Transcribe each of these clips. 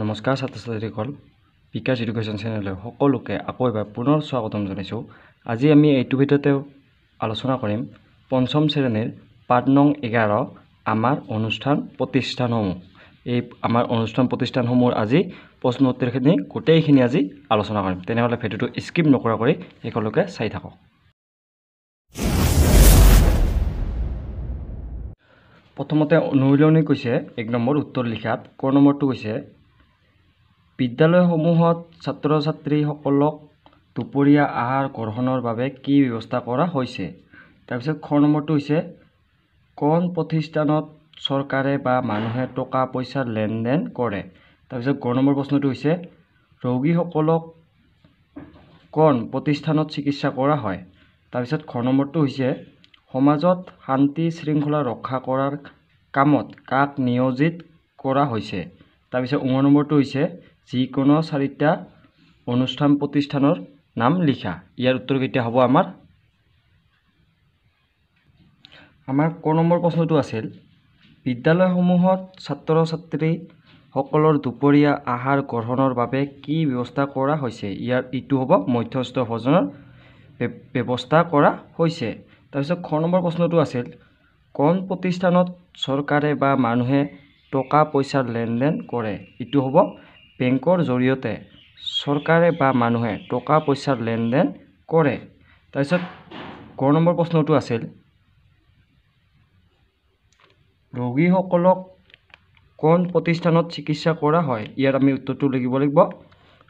নমস্কাৰ ছাত্ৰ ছাত্ৰীসকল বিকাশ এডুকেশ্যন চেনেললৈ সকলোকে আকৌ এবাৰ পুনৰ স্বাগতম জনাইছোঁ আজি আমি এইটো ভিডিঅ'তে আলোচনা কৰিম পঞ্চম শ্ৰেণীৰ পাঠ নং এঘাৰ আমাৰ অনুষ্ঠান প্ৰতিষ্ঠানসমূহ এই আমাৰ অনুষ্ঠান প্ৰতিষ্ঠানসমূহৰ আজি প্ৰশ্ন উত্তৰখিনি গোটেইখিনি আজি আলোচনা কৰিম তেনেহ'লে ভিডিঅ'টো স্কিপ নকৰাকৈ সকলোকে চাই থাকক প্ৰথমতে অনুশীলনী কৈছে এক নম্বৰ উত্তৰ লিখাত ক নম্বৰটো কৈছে বিদ্যালয়সমূহত ছাত্ৰ ছাত্ৰীসকলক দুপৰীয়া আহাৰ গ্ৰহণৰ বাবে কি ব্যৱস্থা কৰা হৈছে তাৰপিছত খ নম্বৰটো হৈছে কোন প্ৰতিষ্ঠানত চৰকাৰে বা মানুহে টকা পইচাৰ লেনদেন কৰে তাৰপিছত গ নম্বৰ প্ৰশ্নটো হৈছে ৰোগীসকলক কোন প্ৰতিষ্ঠানত চিকিৎসা কৰা হয় তাৰপিছত খ নম্বৰটো হৈছে সমাজত শান্তি শৃংখলা ৰক্ষা কৰাৰ কামত কাক নিয়োজিত কৰা হৈছে তাৰপিছত ঊ নম্বৰটো হৈছে যিকোনো চাৰিটা অনুষ্ঠান প্ৰতিষ্ঠানৰ নাম লিখা ইয়াৰ উত্তৰ কেতিয়া হ'ব আমাৰ আমাৰ ক নম্বৰ প্ৰশ্নটো আছিল বিদ্যালয়সমূহত ছাত্ৰ ছাত্ৰীসকলৰ দুপৰীয়া আহাৰ গ্ৰহণৰ বাবে কি ব্যৱস্থা কৰা হৈছে ইয়াৰ ইটো হ'ব মধ্যস্থ ভোজনৰ ব্যৱস্থা কৰা হৈছে তাৰপিছত খ নম্বৰ প্ৰশ্নটো আছিল কোন প্ৰতিষ্ঠানত চৰকাৰে বা মানুহে টকা পইচাৰ লেনদেন কৰে ইটো হ'ব বেংকৰ জৰিয়তে চৰকাৰে বা মানুহে টকা পইচাৰ লেনদেন কৰে তাৰপিছত গড় নম্বৰ প্ৰশ্নটো আছিল ৰোগীসকলক কোন প্ৰতিষ্ঠানত চিকিৎসা কৰা হয় ইয়াৰ আমি উত্তৰটো লিখিব লাগিব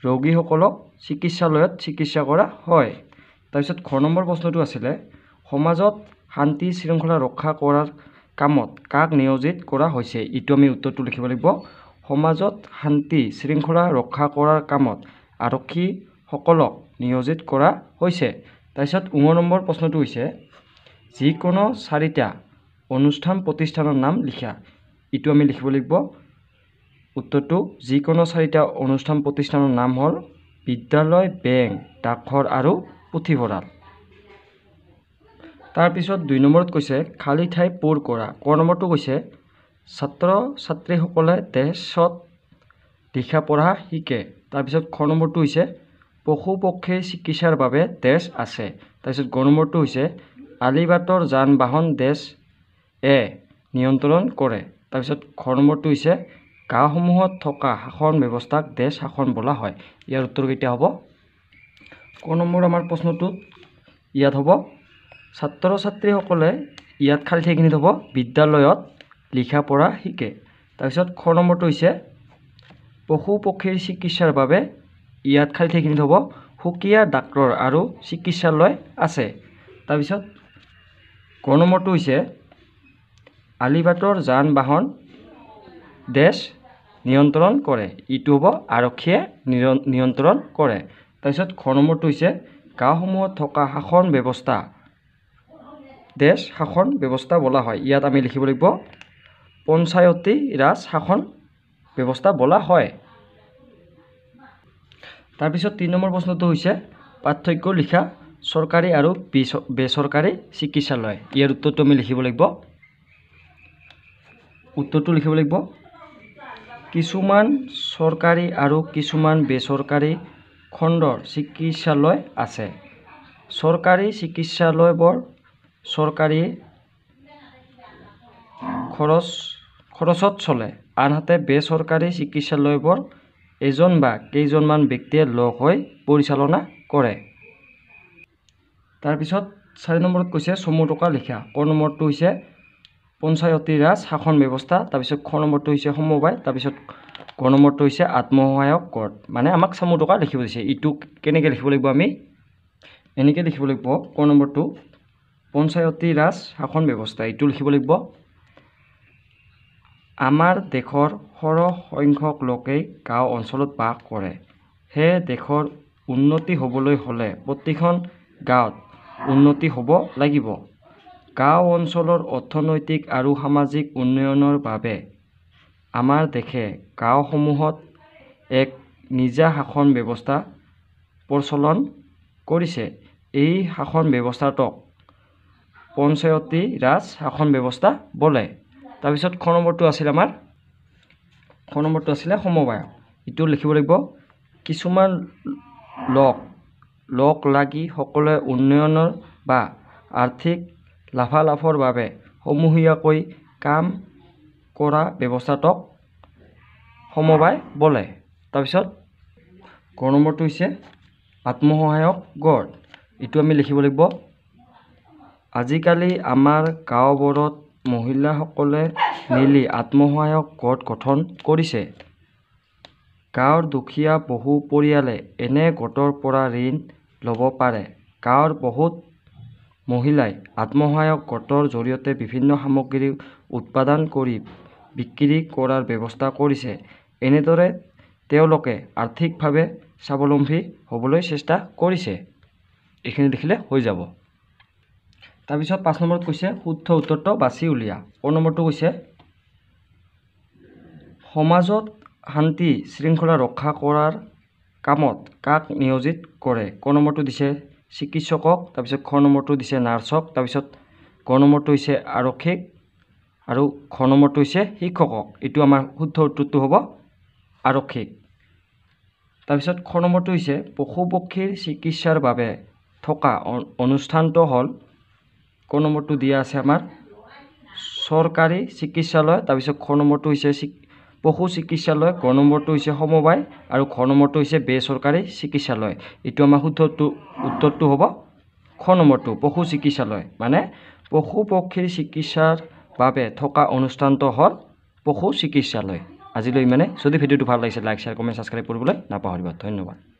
ৰোগীসকলক চিকিৎসালয়ত চিকিৎসা কৰা হয় তাৰপিছত ঘৰ নম্বৰ প্ৰশ্নটো আছিলে সমাজত শান্তি শৃংখলা ৰক্ষা কৰাৰ কামত কাক নিয়োজিত কৰা হৈছে এইটো আমি উত্তৰটো লিখিব লাগিব সমাজত শান্তি শৃংখলা ৰক্ষা কৰাৰ কামত আৰক্ষীসকলক নিয়োজিত কৰা হৈছে তাৰপিছত ঊন নম্বৰ প্ৰশ্নটো হৈছে যিকোনো চাৰিটা অনুষ্ঠান প্ৰতিষ্ঠানৰ নাম লিখা এইটো আমি লিখিব লাগিব উত্তৰটো যিকোনো চাৰিটা অনুষ্ঠান প্ৰতিষ্ঠানৰ নাম হ'ল বিদ্যালয় বেংক ডাকঘৰ আৰু পুথিভঁৰাল তাৰপিছত দুই নম্বৰত কৈছে খালী ঠাই পূৰ কৰা ক নম্বৰটো কৈছে ছাত্ৰ ছাত্ৰীসকলে দেশত লিখা পঢ়া শিকে তাৰপিছত খ নম্বৰটো হৈছে পশু পক্ষী চিকিৎসাৰ বাবে দেশ আছে তাৰপিছত গ নম্বৰটো হৈছে আলিবাটৰ যান বাহন দেশ এ নিয়ন্ত্ৰণ কৰে তাৰপিছত খ নম্বৰটো হৈছে গাঁওসমূহত থকা শাসন ব্যৱস্থাক দেশ শাসন বোলা হয় ইয়াৰ উত্তৰ কেতিয়া হ'ব ক নম্বৰ আমাৰ প্ৰশ্নটোত ইয়াত হ'ব ছাত্ৰ ছাত্ৰীসকলে ইয়াত খালী ঠাইখিনিত হ'ব বিদ্যালয়ত লিখা পৰা শিকে তাৰপিছত খ নম্বৰটো হৈছে পশু পক্ষীৰ চিকিৎসাৰ বাবে ইয়াত খালী সেইখিনি হ'ব সুকীয়া ডাক্তৰ আৰু চিকিৎসালয় আছে তাৰপিছত ক নম্বৰটো হৈছে আলিবাটৰ যান বাহন ডেছ নিয়ন্ত্ৰণ কৰে ইটো হ'ব আৰক্ষীয়ে নিয়ন্ত্ৰণ কৰে তাৰপিছত খ নম্বৰটো হৈছে গাঁওসমূহত থকা শাসন ব্যৱস্থা ডেছ শাসন ব্যৱস্থা বলা হয় ইয়াত আমি লিখিব লাগিব পঞ্চায়তী ৰাজ শাসন ব্যৱস্থা বলা হয় তাৰপিছত তিনি নম্বৰ প্ৰশ্নটো হৈছে পাৰ্থক্য লিখা চৰকাৰী আৰু বেচৰকাৰী চিকিৎসালয় ইয়াৰ উত্তৰটো আমি লিখিব লাগিব উত্তৰটো লিখিব লাগিব কিছুমান চৰকাৰী আৰু কিছুমান বেচৰকাৰী খণ্ডৰ চিকিৎসালয় আছে চৰকাৰী চিকিৎসালয়বোৰ চৰকাৰী খৰচ খৰচত চলে আনহাতে বেচৰকাৰী চিকিৎসালয়বোৰ এজন বা কেইজনমান ব্যক্তিয়ে লগ হৈ পৰিচালনা কৰে তাৰপিছত চাৰি নম্বৰত কৈছে চমু টকা লিখা ক নম্বৰটো হৈছে পঞ্চায়তী ৰাজ শাসন ব্যৱস্থা তাৰপিছত খ নম্বৰটো হৈছে সমবায় তাৰপিছত ক নম্বৰটো হৈছে আত্মসহায়ক কৰ মানে আমাক চমু টকা লিখিব দিছে ইটো কেনেকৈ লিখিব লাগিব আমি এনেকৈ লিখিব লাগিব ক নম্বৰটো পঞ্চায়তী ৰাজ শাসন ব্যৱস্থা এইটো লিখিব লাগিব আমাৰ দেশৰ সৰহ সংখ্যক লোকেই গাঁও অঞ্চলত বাস কৰে সেয়ে দেশৰ উন্নতি হ'বলৈ হ'লে প্ৰতিখন গাঁৱত উন্নতি হ'ব লাগিব গাঁও অঞ্চলৰ অৰ্থনৈতিক আৰু সামাজিক উন্নয়নৰ বাবে আমাৰ দেশে গাঁওসমূহত এক নিজা শাসন ব্যৱস্থা প্ৰচলন কৰিছে এই শাসন ব্যৱস্থাটোক পঞ্চায়তী ৰাজ শাসন ব্যৱস্থা বোলে তাৰপিছত খ নম্বৰটো আছিলে আমাৰ খ নম্বৰটো আছিলে সমবায় ইটো লিখিব লাগিব কিছুমান লগ লগ লাগি সকলোৱে উন্নয়নৰ বা আৰ্থিক লাভালাভৰ বাবে সমূহীয়াকৈ কাম কৰা ব্যৱস্থাটোক সমবায় বলে তাৰপিছত গ নম্বৰটো হৈছে আত্মসহায়ক গড় এইটো আমি লিখিব লাগিব আজিকালি আমাৰ গাঁওবোৰত মহিলাসকলে মিলি আত্মসহায়ক গোট গঠন কৰিছে গাঁৱৰ দুখীয়া বহু পৰিয়ালে এনে গোটৰ পৰা ঋণ ল'ব পাৰে গাঁৱৰ বহুত মহিলাই আত্মসহায়ক গোটৰ জৰিয়তে বিভিন্ন সামগ্ৰী উৎপাদন কৰি বিক্ৰী কৰাৰ ব্যৱস্থা কৰিছে এনেদৰে তেওঁলোকে আৰ্থিকভাৱে স্বাৱলম্বী হ'বলৈ চেষ্টা কৰিছে এইখিনি দেখিলে হৈ যাব তাৰপিছত পাঁচ নম্বৰত কৈছে শুদ্ধ উত্তৰটো বাছি উলিয়া ক নম্বৰটো কৈছে সমাজত শান্তি শৃংখলা ৰক্ষা কৰাৰ কামত কাক নিয়োজিত কৰে ক নম্বৰটো দিছে চিকিৎসকক তাৰপিছত খ নম্বৰটো দিছে নাৰ্ছক তাৰপিছত ক নম্বৰটো হৈছে আৰক্ষীক আৰু খ নম্বৰটো হৈছে শিক্ষকক এইটো আমাৰ শুদ্ধ উত্তৰটো হ'ব আৰক্ষীক তাৰপিছত খ নম্বৰটো হৈছে পশু পক্ষীৰ চিকিৎসাৰ বাবে থকা অনুষ্ঠানটো হ'ল ক নম্বৰটো দিয়া আছে আমাৰ চৰকাৰী চিকিৎসালয় তাৰপিছত খ নম্বৰটো হৈছে পশু চিকিৎসালয় ঘ নম্বৰটো হৈছে সমবায় আৰু ঘ নম্বৰটো হৈছে বেচৰকাৰী চিকিৎসালয় এইটো আমাৰ শুদ্ধটো উত্তৰটো হ'ব খ নম্বৰটো পশু চিকিৎসালয় মানে পশু পক্ষীৰ চিকিৎসাৰ বাবে থকা অনুষ্ঠানটো হ'ল পশু চিকিৎসালয় আজিলৈ ইমানে যদি ভিডিঅ'টো ভাল লাগিছে লাইক শ্বেয়াৰ কমেণ্ট ছাবস্ক্ৰাইব কৰিবলৈ নাপাহৰিব ধন্যবাদ